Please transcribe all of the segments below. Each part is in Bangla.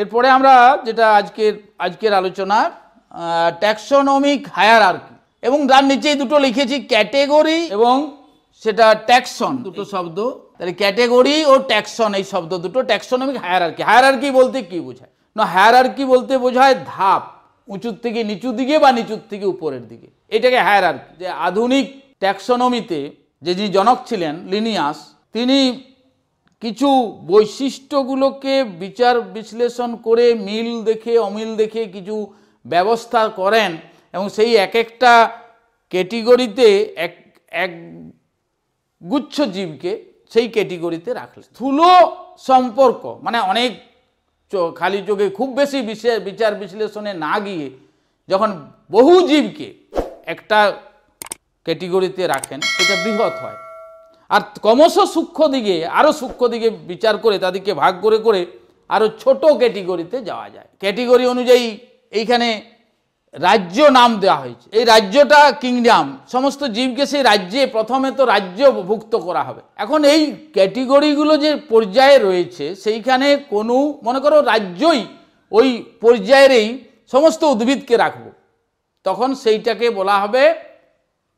এরপরে আমরা যেটা আজকের আজকের আলোচনা ট্যাক্সোনমিক হায়ারার্কি এবং তার নিচেই দুটো লিখেছি ক্যাটেগরি এবং সেটা ট্যাক্সন দুটো শব্দ তাহলে ক্যাটেগরি ও ট্যাক্সন এই শব্দ দুটো ট্যাক্সোনমিক আর কি বলতে কি বোঝায় না কি বলতে বোঝায় ধাপ উঁচুর থেকে নিচু দিকে বা নিচুর থেকে উপরের দিকে এটাকে হায়ার যে আধুনিক ট্যাক্সোনমিতে যে যিনি জনক ছিলেন লিনিয়াস তিনি কিছু বৈশিষ্ট্যগুলোকে বিচার বিশ্লেষণ করে মিল দেখে অমিল দেখে কিছু ব্যবস্থা করেন এবং সেই এক একটা ক্যাটিগরিতে এক এক গুচ্ছ জীবকে সেই ক্যাটিগরিতে রাখলেন স্থূল সম্পর্ক মানে অনেক খালি চোখে খুব বেশি বিচার বিশ্লেষণে না গিয়ে যখন বহু জীবকে একটা ক্যাটিগরিতে রাখেন সেটা বৃহৎ হয় আর ক্রমশ সূক্ষ্ম দিকে আরও সূক্ষ্ম দিকে বিচার করে তাদেরকে ভাগ করে করে আরও ছোট ক্যাটিগরিতে যাওয়া যায় ক্যাটিগরি অনুযায়ী এইখানে রাজ্য নাম দেওয়া হয়েছে এই রাজ্যটা কিংডম সমস্ত জীবকে সেই রাজ্যে প্রথমে তো রাজ্য ভুক্ত করা হবে এখন এই ক্যাটিগরিগুলো যে পর্যায়ে রয়েছে সেইখানে কোনো মনে করো রাজ্যই ওই পর্যায়েরই সমস্ত উদ্ভিদকে রাখব তখন সেইটাকে বলা হবে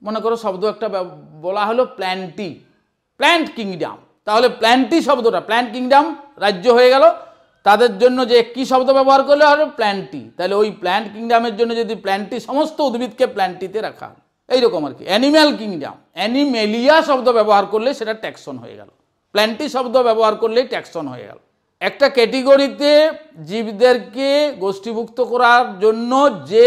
মনে করো শব্দ একটা বলা হলো প্ল্যান্টি প্ল্যান্ট কিংডাম তাহলে প্ল্যান্টি শব্দটা প্ল্যান্ট কিংডাম রাজ্য হয়ে গেল তাদের জন্য যে কি শব্দ ব্যবহার করলে হবে প্ল্যান্টি তাহলে ওই প্ল্যান্ট কিংডামের জন্য যদি প্ল্যান্টি সমস্ত উদ্ভিদকে প্ল্যান্টিতে রাখা এইরকম আর কি অ্যানিম্যাল কিংডাম অ্যানিমেলিয়া শব্দ ব্যবহার করলে সেটা ট্যাক্সন হয়ে গেল প্ল্যান্টি শব্দ ব্যবহার করলেই ট্যাক্সন হয়ে গেল একটা ক্যাটেগরিতে জীবদেরকে গোষ্ঠীভুক্ত করার জন্য যে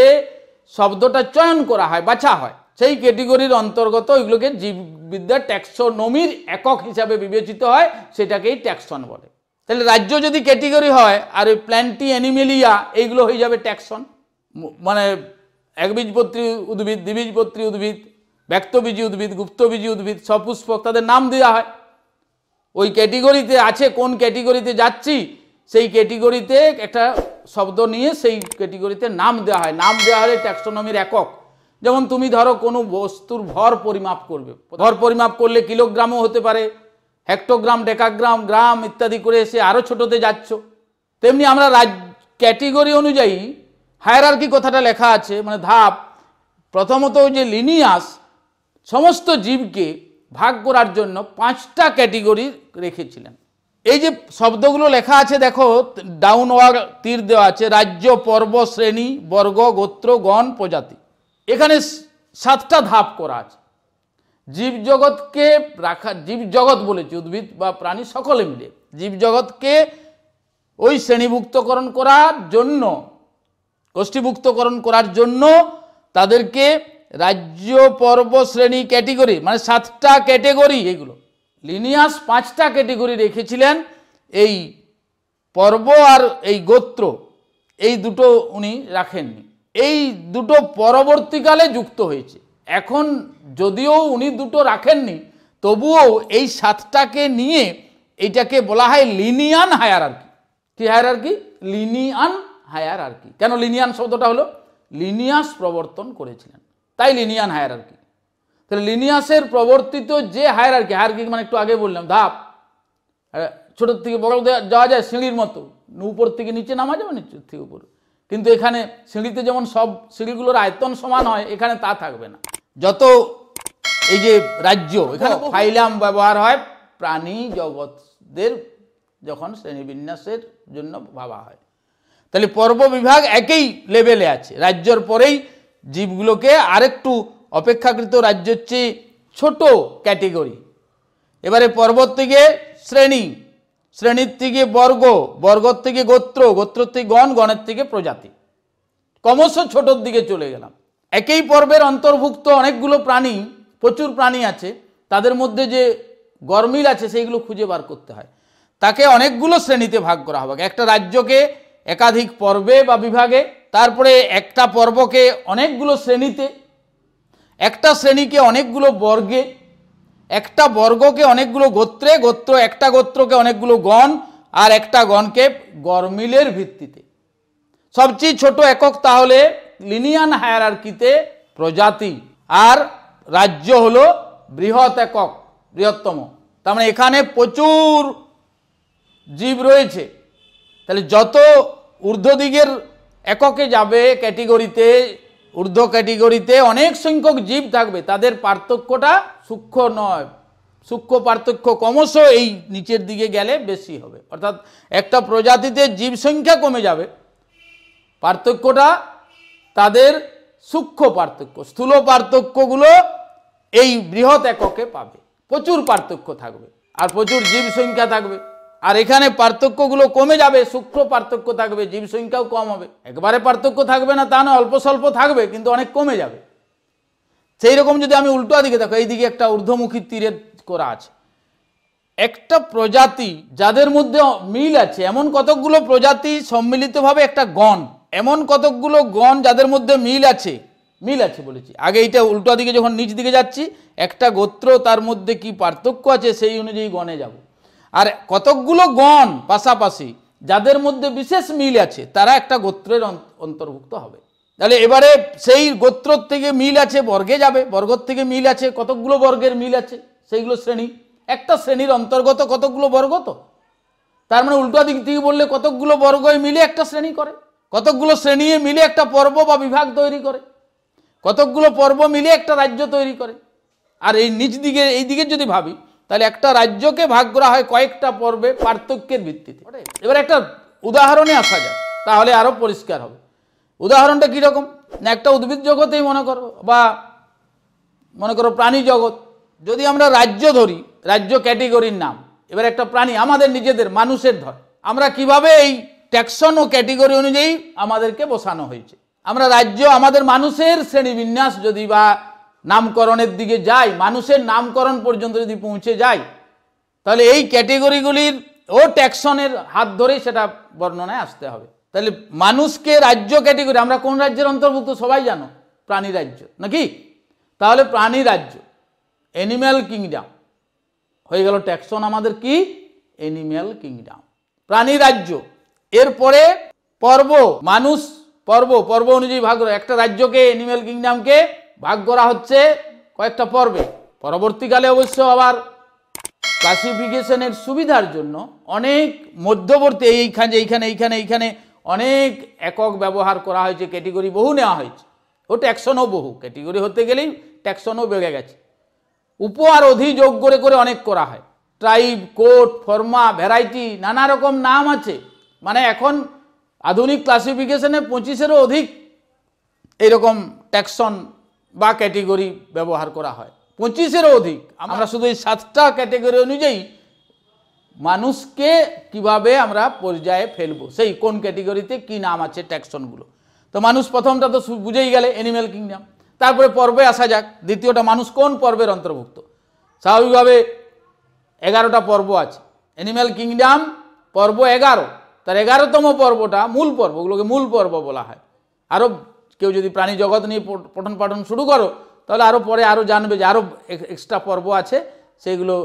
শব্দটা চয়ন করা হয় বাছা হয় সেই ক্যাটেগরির অন্তর্গত ওইগুলোকে জীববিদ্যা ট্যাক্সোনমির একক হিসাবে বিবেচিত হয় সেটাকেই ট্যাক্সন বলে তাহলে রাজ্য যদি ক্যাটেগরি হয় আর ওই প্ল্যান্টি অ্যানিমেলিয়া এইগুলো হয়ে যাবে ট্যাক্সন মানে একবীজপত্রী উদ্ভিদ দ্বিবীজপত্রী উদ্ভিদ ব্যক্তবীজী উদ্ভিদ গুপ্তবীজী উদ্ভিদ সপুষ্পক তাদের নাম দেওয়া হয় ওই ক্যাটেগরিতে আছে কোন ক্যাটেগরিতে যাচ্ছি সেই ক্যাটেগরিতে একটা শব্দ নিয়ে সেই ক্যাটেগরিতে নাম দেওয়া হয় নাম দেওয়া হলে ট্যাক্সোনমির একক যেমন তুমি ধরো কোনো বস্তুর ভর পরিমাপ করবে ভর পরিমাপ করলে কিলোগ্রামও হতে পারে হেক্টোগ্রাম ডেকাগ্রাম গ্রাম ইত্যাদি করে এসে আরও ছোটোতে যাচ্ছ তেমনি আমরা রাজ ক্যাটেগরি অনুযায়ী হায়ারার্কি কথাটা লেখা আছে মানে ধাপ প্রথমত যে লিনিয়াস সমস্ত জীবকে ভাগ করার জন্য পাঁচটা ক্যাটেগরি রেখেছিলেন এই যে শব্দগুলো লেখা আছে দেখো ডাউনওয়ার তীর দেওয়া আছে রাজ্য পর্ব শ্রেণী বর্গ গোত্র গণ প্রজাতি এখানে সাতটা ধাপ করা আছে জীবজগৎকে রাখা জীবজগৎ বলেছি উদ্ভিদ বা প্রাণী সকলে মিলে জীবজগৎকে ওই শ্রেণীভুক্তকরণ করার জন্য গোষ্ঠীভুক্তকরণ করার জন্য তাদেরকে রাজ্য পর্ব শ্রেণী ক্যাটেগরি মানে সাতটা ক্যাটেগরি এগুলো লিনিয়াস পাঁচটা ক্যাটেগরি রেখেছিলেন এই পর্ব আর এই গোত্র এই দুটো উনি রাখেননি এই দুটো পরবর্তীকালে যুক্ত হয়েছে এখন যদিও উনি দুটো রাখেননি তবুও এই সাতটাকে নিয়ে এইটাকে বলা হয় লিনিয়ান হায়ার আর কি হায়ার আর কি লিনিয়ান হায়ার আর কি কেন লিনিয়ান শব্দটা হলো লিনিয়াস প্রবর্তন করেছিলেন তাই লিনিয়ান হায়ার আর কি তাহলে লিনিয়াসের প্রবর্তিত যে হায়ার আর কি হায়ার কি মানে একটু আগে বললাম ধাপ ছোটোর থেকে বড় যাওয়া যায় সিঁড়ির মতো উপর থেকে নিচে নামা যাবে নিচের থেকে উপরে কিন্তু এখানে সিঁড়িতে যেমন সব সিঁড়িগুলোর আয়তন সমান হয় এখানে তা থাকবে না যত এই যে রাজ্য এখানে ফাইলাম ব্যবহার হয় প্রাণী জগতদের যখন শ্রেণীবিন্যাসের জন্য ভাবা হয় তাহলে পর্ব বিভাগ একই লেভেলে আছে রাজ্যর পরেই জীবগুলোকে আরেকটু অপেক্ষাকৃত রাজ্যের চেয়ে ছোট ক্যাটেগরি এবারে পর্বত থেকে শ্রেণী শ্রেণীর থেকে বর্গ বর্গর থেকে গোত্র গোত্র থেকে গণ গণের থেকে প্রজাতি ক্রমশ ছোটর দিকে চলে গেলাম একই পর্বের অন্তর্ভুক্ত অনেকগুলো প্রাণী প্রচুর প্রাণী আছে তাদের মধ্যে যে গরমিল আছে সেইগুলো খুঁজে বার করতে হয় তাকে অনেকগুলো শ্রেণীতে ভাগ করা হবে একটা রাজ্যকে একাধিক পর্বে বা বিভাগে তারপরে একটা পর্বকে অনেকগুলো শ্রেণীতে একটা শ্রেণীকে অনেকগুলো বর্গে একটা বর্গকে অনেকগুলো গোত্রে গোত্র একটা গোত্রকে অনেকগুলো গণ আর একটা গণকে গরমিলের ভিত্তিতে সবচেয়ে ছোট একক তাহলে লিনিয়ান হায়ারার্কিতে প্রজাতি আর রাজ্য হল বৃহৎ একক বৃহত্তম তার মানে এখানে প্রচুর জীব রয়েছে তাহলে যত ঊর্ধ্ব দিকের এককে যাবে ক্যাটেগরিতে ঊর্ধ্ব ক্যাটেগরিতে অনেক সংখ্যক জীব থাকবে তাদের পার্থক্যটা সূক্ষ্ম নয় সূক্ষ্ম পার্থক্য ক্রমশ এই নিচের দিকে গেলে বেশি হবে অর্থাৎ একটা প্রজাতিতে জীব সংখ্যা কমে যাবে পার্থক্যটা তাদের সূক্ষ্ম পার্থক্য স্থূল পার্থক্যগুলো এই বৃহৎ এককে পাবে প্রচুর পার্থক্য থাকবে আর প্রচুর জীব সংখ্যা থাকবে আর এখানে পার্থক্যগুলো কমে যাবে সূক্ষ্ম পার্থক্য থাকবে জীব সংখ্যাও কম হবে একবারে পার্থক্য থাকবে না তা না অল্প স্বল্প থাকবে কিন্তু অনেক কমে যাবে সেই রকম যদি আমি উল্টো দিকে দেখো এইদিকে একটা ঊর্ধ্বমুখী তীরে করা আছে একটা প্রজাতি যাদের মধ্যে মিল আছে এমন কতকগুলো প্রজাতি সম্মিলিতভাবে একটা গণ এমন কতকগুলো গণ যাদের মধ্যে মিল আছে মিল আছে বলেছি আগে এইটা উল্টো দিকে যখন নিচ দিকে যাচ্ছি একটা গোত্র তার মধ্যে কি পার্থক্য আছে সেই অনুযায়ী গণে যাব আর কতকগুলো গণ পাশাপাশি যাদের মধ্যে বিশেষ মিল আছে তারা একটা গোত্রের অন্তর্ভুক্ত হবে তাহলে এবারে সেই গোত্র থেকে মিল আছে বর্গে যাবে বর্গর থেকে মিল আছে কতকগুলো বর্গের মিল আছে সেইগুলো শ্রেণী একটা শ্রেণীর অন্তর্গত কতকগুলো বর্গ তো তার মানে উল্টো দিক থেকে বললে কতকগুলো বর্গই মিলে একটা শ্রেণী করে কতকগুলো শ্রেণী মিলে একটা পর্ব বা বিভাগ তৈরি করে কতকগুলো পর্ব মিলে একটা রাজ্য তৈরি করে আর এই নিচ দিকে এই দিকে যদি ভাবি তাহলে একটা রাজ্যকে ভাগ করা হয় কয়েকটা পর্বে পার্থক্যের ভিত্তিতে এবার একটা উদাহরণে আসা যায় তাহলে আরও পরিষ্কার হবে উদাহরণটা কীরকম না একটা উদ্ভিদ জগতেই মনে করো বা মনে করো প্রাণী জগৎ যদি আমরা রাজ্য ধরি রাজ্য ক্যাটেগরির নাম এবার একটা প্রাণী আমাদের নিজেদের মানুষের ধর আমরা কিভাবে এই ট্যাক্সন ও ক্যাটেগরি অনুযায়ী আমাদেরকে বসানো হয়েছে আমরা রাজ্য আমাদের মানুষের শ্রেণীবিন্যাস যদি বা নামকরণের দিকে যাই মানুষের নামকরণ পর্যন্ত যদি পৌঁছে যাই তাহলে এই ক্যাটেগরিগুলির ও ট্যাক্সনের হাত ধরেই সেটা বর্ণনায় আসতে হবে তাহলে মানুষকে রাজ্য ক্যাটেগরি আমরা কোন রাজ্যের অন্তর্ভুক্ত সবাই জানো প্রাণী রাজ্য নাকি তাহলে প্রাণী রাজ্য এনিম্যাল কিংডম হয়ে গেল ট্যাক্সন আমাদের কি অ্যানিম্যাল কিংডম প্রাণী রাজ্য এরপরে পর্ব মানুষ পর্ব পর্ব অনুযায়ী ভাগ একটা রাজ্যকে এনিম্যাল কিংডমকে ভাগ করা হচ্ছে কয়েকটা পর্বে পরবর্তীকালে অবশ্য আবার ক্লাসিফিকেশনের সুবিধার জন্য অনেক মধ্যবর্তী এইখানে এইখানে এইখানে এইখানে অনেক একক ব্যবহার করা হয়েছে ক্যাটেগরি বহু নেওয়া হয়েছে ও ট্যাক্সনও বহু ক্যাটেগরি হতে গেলেই ট্যাক্সনও বেড়ে গেছে উপ আর অধি যোগ করে করে অনেক করা হয় ট্রাইব কোট ফর্মা ভ্যারাইটি নানা রকম নাম আছে মানে এখন আধুনিক ক্লাসিফিকেশনে পঁচিশেরও অধিক এইরকম ট্যাক্সন বা ক্যাটেগরি ব্যবহার করা হয় পঁচিশেরও অধিক আমরা শুধু এই সাতটা ক্যাটেগরি অনুযায়ী মানুষকে কিভাবে আমরা পর্যায়ে ফেলবো সেই কোন ক্যাটেগরিতে কি নাম আছে ট্যাক্সনগুলো তো মানুষ প্রথমটা তো বুঝেই গেলে অ্যানিম্যাল কিংডম তারপরে পর্বে আসা যাক দ্বিতীয়টা মানুষ কোন পর্বের অন্তর্ভুক্ত স্বাভাবিকভাবে এগারোটা পর্ব আছে অ্যানিম্যাল কিংডম পর্ব এগারো তার এগারোতম পর্বটা মূল পর্ব ওগুলোকে মূল পর্ব বলা হয় আরও কেউ যদি প্রাণী জগৎ নিয়ে পঠন পাঠন শুরু করো তাহলে আরও পরে আরও জানবে যে আরও এক্সট্রা পর্ব আছে সেগুলো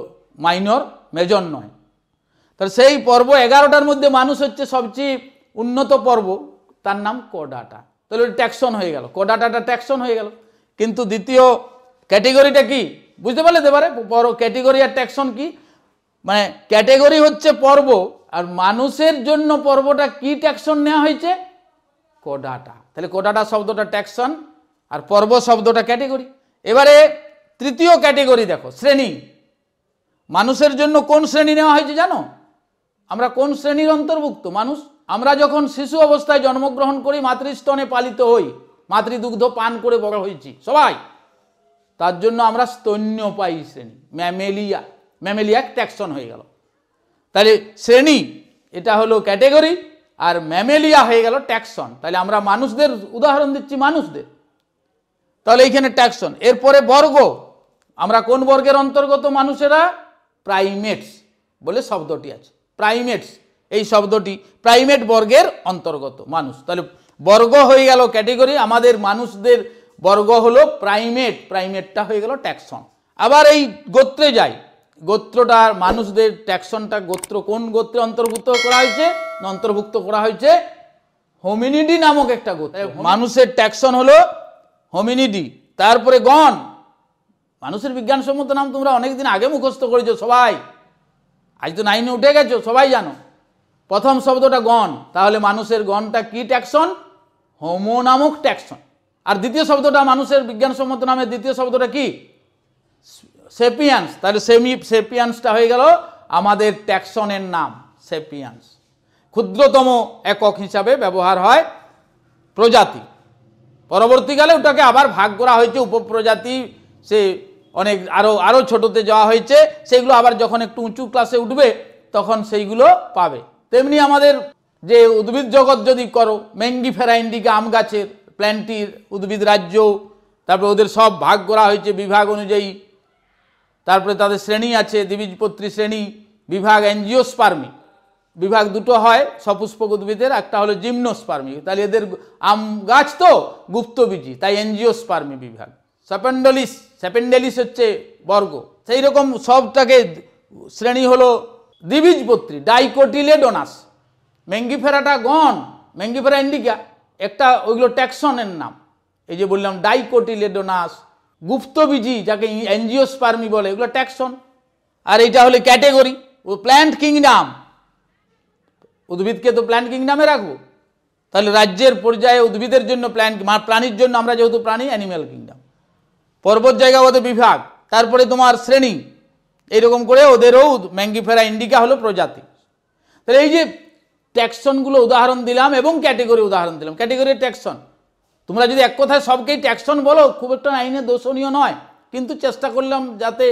মাইনর মেজর নয় তাহলে সেই পর্ব এগারোটার মধ্যে মানুষ হচ্ছে সবচেয়ে উন্নত পর্ব তার নাম কডাটা তাহলে ট্যাক্সন হয়ে গেল কডাটাটা ট্যাক্সন হয়ে গেল কিন্তু দ্বিতীয় ক্যাটেগরিটা কি বুঝতে পারলে এবারে ক্যাটেগরি আর ট্যাক্সন কি মানে ক্যাটেগরি হচ্ছে পর্ব আর মানুষের জন্য পর্বটা কি ট্যাক্সন নেওয়া হয়েছে কোডাটা তাহলে কোডাটা শব্দটা ট্যাক্সন আর পর্ব শব্দটা ক্যাটেগরি এবারে তৃতীয় ক্যাটেগরি দেখো শ্রেণী মানুষের জন্য কোন শ্রেণী নেওয়া হয়েছে জানো আমরা কোন শ্রেণীর অন্তর্ভুক্ত মানুষ আমরা যখন শিশু অবস্থায় জন্মগ্রহণ করি মাতৃস্তনে পালিত হই মাতৃদুগ্ধ পান করে বড় হয়েছি সবাই তার জন্য আমরা স্তন্য পাই শ্রেণী ম্যামেলিয়া ম্যামেলিয়া ট্যাকশন হয়ে গেল তাহলে শ্রেণী এটা হলো ক্যাটেগরি আর ম্যামেলিয়া হয়ে গেল ট্যাকশন তাহলে আমরা মানুষদের উদাহরণ দিচ্ছি মানুষদের তাহলে এইখানে ট্যাকশন এরপরে বর্গ আমরা কোন বর্গের অন্তর্গত মানুষেরা প্রাইমেটস বলে শব্দটি আছে প্রাইমেটস এই শব্দটি প্রাইমেট বর্গের অন্তর্গত মানুষ তাহলে বর্গ হয়ে গেল ক্যাটেগরি আমাদের মানুষদের বর্গ হলো প্রাইমেট প্রাইমেটটা হয়ে গেল ট্যাক্সন আবার এই গোত্রে যাই গোত্রটা মানুষদের ট্যাক্সনটা গোত্র কোন গোত্রে অন্তর্ভুক্ত করা হয়েছে অন্তর্ভুক্ত করা হয়েছে হোমিনিডি নামক একটা গোত্র মানুষের ট্যাক্সন হলো হোমিনিডি তারপরে গণ মানুষের বিজ্ঞানসম্মত নাম তোমরা অনেকদিন আগে মুখস্থ করেছো সবাই আজ তো নাইনে উঠে গেছো সবাই জানো প্রথম শব্দটা গণ তাহলে মানুষের গণটা কি ট্যাকশন হোমো নামক আর দ্বিতীয় শব্দটা মানুষের বিজ্ঞানসম্মত নামে দ্বিতীয় শব্দটা কি সেপিয়ান্স তাহলে সেমি সেপিয়ান্সটা হয়ে গেল আমাদের ট্যাকশনের নাম সেপিয়ান্স ক্ষুদ্রতম একক হিসাবে ব্যবহার হয় প্রজাতি পরবর্তীকালে ওটাকে আবার ভাগ করা হয়েছে উপপ্রজাতি সে অনেক আরও আরও ছোটোতে যাওয়া হয়েছে সেগুলো আবার যখন একটু উঁচু ক্লাসে উঠবে তখন সেইগুলো পাবে তেমনি আমাদের যে উদ্ভিদ জগৎ যদি করো মেঙ্গি ফেরাইন্ডিকা আম গাছের প্ল্যান্টির উদ্ভিদ রাজ্য তারপরে ওদের সব ভাগ করা হয়েছে বিভাগ অনুযায়ী তারপরে তাদের শ্রেণী আছে দ্বিবীজপত্রী শ্রেণী বিভাগ স্পার্মি বিভাগ দুটো হয় সপুষ্পক উদ্ভিদের একটা হলো জিমনোস্পার্মি তাহলে এদের আম গাছ তো গুপ্তবীজি তাই স্পার্মি বিভাগ স্যাপেন্ডালিস স্যাপেন্ডালিস হচ্ছে বর্গ সেই রকম সবটাকে শ্রেণী হলো দ্বিবীজপত্রী ডাইকোটিলেডোনাস ম্যাঙ্গিফেরাটা গণ ম্যাঙ্গিফেরা ইন্ডিকা একটা ওইগুলো ট্যাক্সনের নাম এই যে বললাম ডাইকোটিলেডোনাস গুপ্তবীজি যাকে এনজিওস্পার্মি বলে এগুলো ট্যাক্সন আর এইটা হলে ক্যাটেগরি ও প্ল্যান্ট কিংডাম উদ্ভিদকে তো প্ল্যান্ট কিংডামে রাখবো তাহলে রাজ্যের পর্যায়ে উদ্ভিদের জন্য প্ল্যান্ট প্রাণীর জন্য আমরা যেহেতু প্রাণী অ্যানিম্যাল কিংডাম পর্বত জায়গা ওদের বিভাগ তারপরে তোমার শ্রেণী এরকম করে ওদেরও ম্যাঙ্গিফেরা ইন্ডিকা হলো প্রজাতি তাহলে এই যে ট্যাক্সনগুলো উদাহরণ দিলাম এবং ক্যাটেগরি উদাহরণ দিলাম ক্যাটেগরি ট্যাক্সন তোমরা যদি এক কথায় সবকেই ট্যাক্সন বলো খুব একটা আইনে দোষণীয় নয় কিন্তু চেষ্টা করলাম যাতে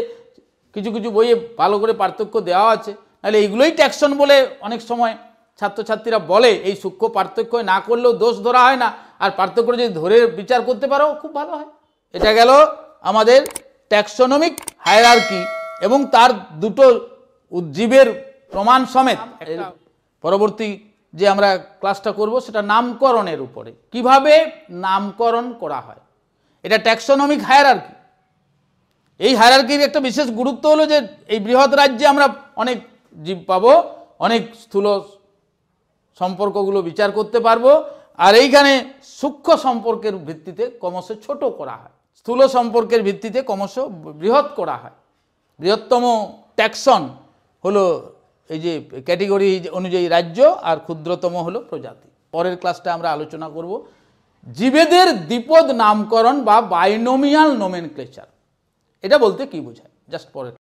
কিছু কিছু বইয়ে ভালো করে পার্থক্য দেওয়া আছে নাহলে এইগুলোই ট্যাক্সন বলে অনেক সময় ছাত্রছাত্রীরা বলে এই সূক্ষ্ম পার্থক্য না করলেও দোষ ধরা হয় না আর পার্থক্য যদি ধরে বিচার করতে পারো খুব ভালো হয় এটা গেল আমাদের ট্যাক্সোনমিক হায়ারার্কি এবং তার দুটো উজ্জীবের প্রমাণ সমেত পরবর্তী যে আমরা ক্লাসটা করব সেটা নামকরণের উপরে কিভাবে নামকরণ করা হয় এটা ট্যাক্সোনমিক হায়ারার্কি এই হায়ারার্কির একটা বিশেষ গুরুত্ব হলো যে এই বৃহৎ রাজ্যে আমরা অনেক জীব পাবো অনেক স্থূল সম্পর্কগুলো বিচার করতে পারবো আর এইখানে সূক্ষ্ম সম্পর্কের ভিত্তিতে ক্রমশ ছোট করা হয় স্থূল সম্পর্কের ভিত্তিতে ক্রমশ বৃহৎ করা হয় বৃহত্তম ট্যাক্সন হলো এই যে ক্যাটেগরি অনুযায়ী রাজ্য আর ক্ষুদ্রতম হলো প্রজাতি পরের ক্লাসটা আমরা আলোচনা করব জীবেদের দ্বিপদ নামকরণ বা বাইনোমিয়াল নোমেন এটা বলতে কি বোঝায় জাস্ট পরের